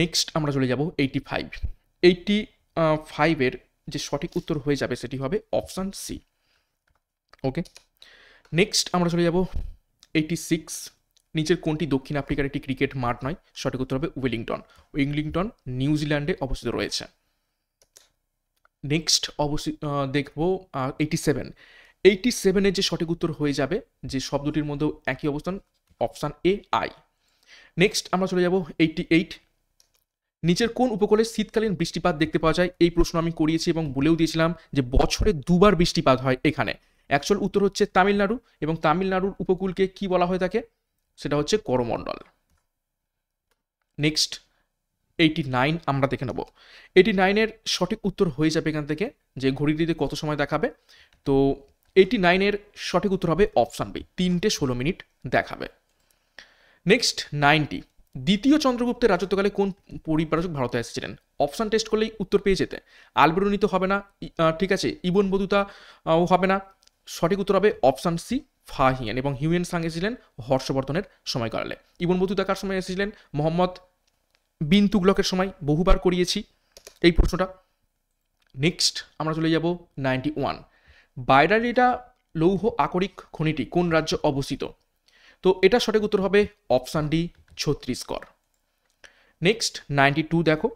নেক্সট আমরা চলে যাব এইটি ফাইভ এইটি ফাইভের যে সঠিক উত্তর হয়ে যাবে সেটি হবে অপশান সি ওকে নেক্সট আমরা চলে যাব এইটি সিক্স নিচের কোনটি দক্ষিণ আফ্রিকার একটি ক্রিকেট মাঠ নয় সঠিক উত্তর হবে ওয়েলিংটন ওয়েলিংটন নিউজিল্যান্ডে অবস্থিত রয়েছে নেক্সট অবস্থিত দেখব এইটি সেভেন এইটি সেভেনের যে সঠিক উত্তর হয়ে যাবে যে শব্দটির মধ্যেও একই অবস্থান অপশান এ আই নেক্সট আমরা চলে যাব এইটি এইট নিচের কোন উপকূলে শীতকালীন বৃষ্টিপাত দেখতে পাওয়া যায় এই প্রশ্ন আমি করিয়েছি এবং বলেও দিয়েছিলাম যে বছরে দুবার বৃষ্টিপাত হয় এখানে অ্যাকচুয়াল উত্তর হচ্ছে তামিলনাড়ু এবং তামিলনাড়ুর উপকূলকে কি বলা হয়ে থাকে সেটা হচ্ছে করমণ্ডল নেক্সট এইটি নাইন আমরা দেখে নেব এইটি নাইনের সঠিক উত্তর হয়ে যাবে এখান থেকে যে ঘড়িটিতে কত সময় দেখাবে তো এইটি নাইনের সঠিক উত্তর হবে অপশান বি তিনটে ষোলো মিনিট দেখাবে নেক্সট নাইনটি দ্বিতীয় চন্দ্রগুপ্তের রাজত্বকালে কোন পরিব্রাজক ভারতে এসেছিলেন অপশান টেস্ট করলেই উত্তর পেয়ে যেতে আলবেরুনি তো হবে না ঠিক আছে ইবন বধুতাও হবে না সঠিক উত্তর হবে অপশান সি ফাহিয়ান এবং হিউয়েন সাং এসেছিলেন হর্ষবর্ধনের সময়কালে ইবন বতুতা দেখার সময় এসেছিলেন মোহাম্মদ বিন তুগলকের সময় বহুবার করিয়েছি এই প্রশ্নটা নেক্সট আমরা চলে যাব নাইনটি ওয়ান বাইরারিটা লৌহ আকরিক খনিটি কোন রাজ্যে অবস্থিত তো এটা সঠিক উত্তর হবে option D Chhattisgarh next ninety two দেখো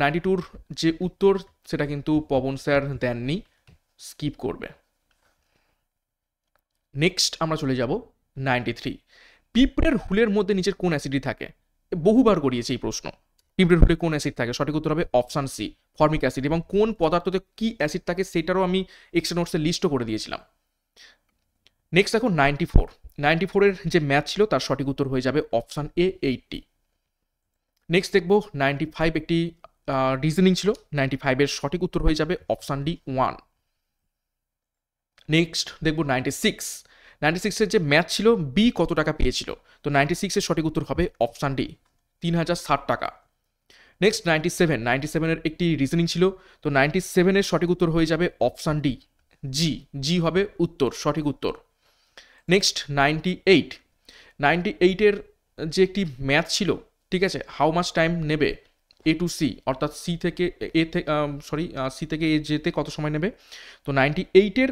নাইনটি টুর যে উত্তর সেটা কিন্তু পবন স্যার দেননি স্কিপ করবে নেক্সট আমরা চলে যাব নাইনটি থ্রি পিঁপড়ের হুলের মধ্যে নিচের কোন অ্যাসিডই থাকে বহুবার করিয়েছে এই প্রশ্ন পিঁপড়ের হুলে কোন অ্যাসিড থাকে সঠিক উত্তর হবে অপশান সি ফর্মিক অ্যাসিড এবং কোন পদার্থতে কী অ্যাসিড থাকে সেটারও আমি এক্সট্রা নোটসে লিস্টও করে দিয়েছিলাম নেক্সট দেখো নাইনটি ফোর নাইনটি ফোরের যে ম্যাথ ছিল তার সঠিক উত্তর হয়ে যাবে অপশান এ এইটটি নেক্সট দেখব নাইনটি ফাইভ একটি রিজনিং ছিল নাইনটি ফাইভের সঠিক উত্তর হয়ে যাবে অপশান ডি ওয়ান নেক্সট দেখব নাইনটি সিক্স নাইনটি সিক্সের যে ম্যাথ ছিল বি কত টাকা পেয়েছিল তো নাইনটি সিক্সের সঠিক উত্তর হবে অপশান ডি তিন হাজার ষাট টাকা নেক্সট নাইনটি সেভেন নাইনটি সেভেনের একটি রিজনিং ছিল তো নাইনটি সেভেনের সঠিক উত্তর হয়ে যাবে অপশান ডি জি জি হবে উত্তর সঠিক উত্তর নেক্সট নাইনটি এইট নাইনটি এইটের যে একটি ম্যাথ ছিল ঠিক আছে হাউ মাচ টাইম নেবে এ টু সি অর্থাৎ সি থেকে এ থেকে সরি সি থেকে এ যেতে কত সময় নেবে তো নাইনটি এইটের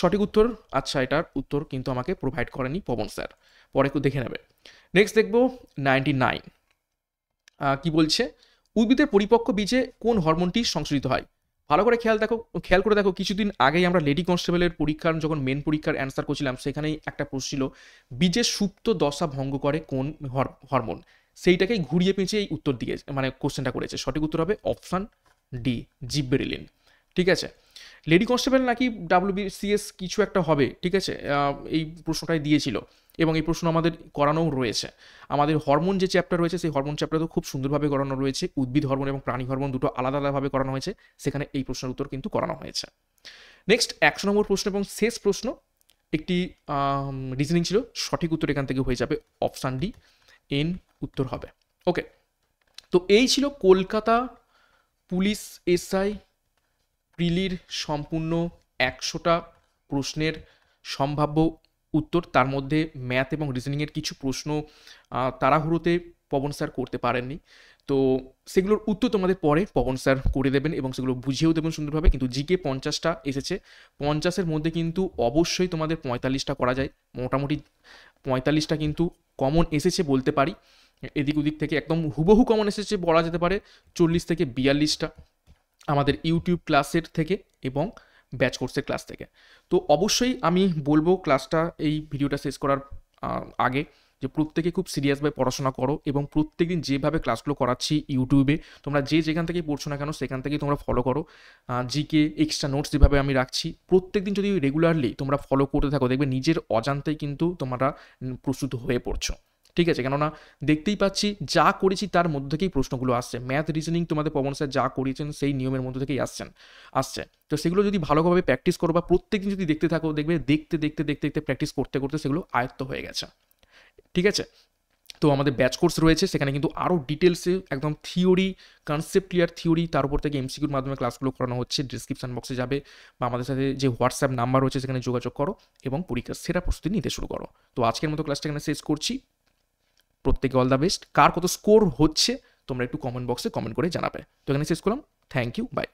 সঠিক উত্তর আচ্ছা এটার উত্তর কিন্তু আমাকে প্রোভাইড করেনি পবন স্যার পরে একটু দেখে নেবে নেক্সট দেখবো নাইনটি নাইন কী বলছে উদ্ভিদের পরিপক্ক বীজে কোন হরমোনটি সংশোধিত হয় ভালো করে খেয়াল দেখো খেয়াল করে দেখো কিছুদিন আগেই আমরা লেডি কনস্টেবলের পরীক্ষার যখন মেন পরীক্ষার অ্যান্সার করছিলাম সেখানেই একটা প্রশ্ন ছিল বীজের সুপ্ত দশা ভঙ্গ করে কোন হরমোন সেইটাকেই ঘুরিয়ে পেঁচে এই উত্তর দিয়ে মানে কোশ্চেনটা করেছে সঠিক উত্তর হবে অপশান ডি জিব্বেরিলিন ঠিক আছে লেডি কনস্টেবল নাকি ডাব্লিউবিসিএস কিছু একটা হবে ঠিক আছে এই প্রশ্নটাই দিয়েছিল এবং এই প্রশ্ন আমাদের করানোও রয়েছে আমাদের হরমোন যে চ্যাপ্টার রয়েছে সেই হরমোন চ্যাপ্টারও খুব সুন্দরভাবে করানো রয়েছে উদ্ভিদ হরমোন এবং প্রাণী হরমোন দুটো আলাদা আলাদাভাবে করানো হয়েছে সেখানে এই প্রশ্নের উত্তর কিন্তু করানো হয়েছে নেক্সট একশো নম্বর প্রশ্ন এবং শেষ প্রশ্ন একটি রিজনিং ছিল সঠিক উত্তর এখান থেকে হয়ে যাবে অপশান ডি এন উত্তর হবে ওকে তো এই ছিল কলকাতা পুলিশ এসআই প্রিলির সম্পূর্ণ একশোটা প্রশ্নের সম্ভাব্য উত্তর তার মধ্যে ম্যাথ এবং রিজনিংয়ের কিছু প্রশ্ন তাড়াহুড়োতে পবন স্যার করতে পারেননি তো সেগুলোর উত্তর তোমাদের পরে পবন স্যার করে দেবেন এবং সেগুলো বুঝিয়েও দেবেন সুন্দরভাবে কিন্তু জিকে পঞ্চাশটা এসেছে পঞ্চাশের মধ্যে কিন্তু অবশ্যই তোমাদের পঁয়তাল্লিশটা করা যায় মোটামুটি পঁয়তাল্লিশটা কিন্তু কমন এসেছে বলতে পারি এদিক ওদিক থেকে একদম হুবহু কমন এসেছে বলা যেতে পারে চল্লিশ থেকে বিয়াল্লিশটা আমাদের ইউটিউব ক্লাসের থেকে এবং ব্যাচ কোর্সের ক্লাস থেকে তো অবশ্যই আমি বলবো ক্লাসটা এই ভিডিওটা শেষ করার আগে যে প্রত্যেকে খুব সিরিয়াসভাবে পড়াশোনা করো এবং প্রত্যেক দিন যেভাবে ক্লাসগুলো করাচ্ছি ইউটিউবে তোমরা যে যেখান থেকে পড়ছো না কেন সেখান থেকেই তোমরা ফলো করো জিকে এক্সট্রা নোটস যেভাবে আমি রাখছি প্রত্যেক দিন যদি রেগুলারলি তোমরা ফলো করতে থাকো দেখবে নিজের অজান্তেই কিন্তু তোমরা প্রস্তুত হয়ে পড়ছো ঠিক আছে কেননা দেখতেই পাচ্ছি যা করেছি তার মধ্যে থেকেই প্রশ্নগুলো আসছে ম্যাথ রিজনিং তোমাদের পবন স্যার যা করেছেন সেই নিয়মের মধ্যে থেকেই আসছেন আসছে তো সেগুলো যদি ভালোভাবে প্র্যাকটিস করো বা প্রত্যেকদিন যদি দেখতে থাকো দেখবে দেখতে দেখতে দেখতে দেখতে প্র্যাকটিস করতে করতে সেগুলো আয়ত্ত হয়ে গেছে ঠিক আছে তো আমাদের ব্যাচ কোর্স রয়েছে সেখানে কিন্তু আরও ডিটেলসে একদম থিওরি কনসেপ্ট ক্লিয়ার থিওরি তার উপর থেকে এমসিকিউর মাধ্যমে ক্লাসগুলো করানো হচ্ছে ডিসক্রিপশান বক্সে যাবে বা আমাদের সাথে যে হোয়াটসঅ্যাপ নাম্বার রয়েছে সেখানে যোগাযোগ করো এবং পরীক্ষার সেরা প্রস্তুতি নিতে শুরু করো তো আজকের মতো ক্লাসটা এখানে শেষ করছি প্রত্যেকে অল দ্য বেস্ট কার কত স্কোর হচ্ছে তোমরা একটু কমেন্ট বক্সে কমেন্ট করে জানাবে তো এখানে শেষ করলাম থ্যাংক ইউ বাই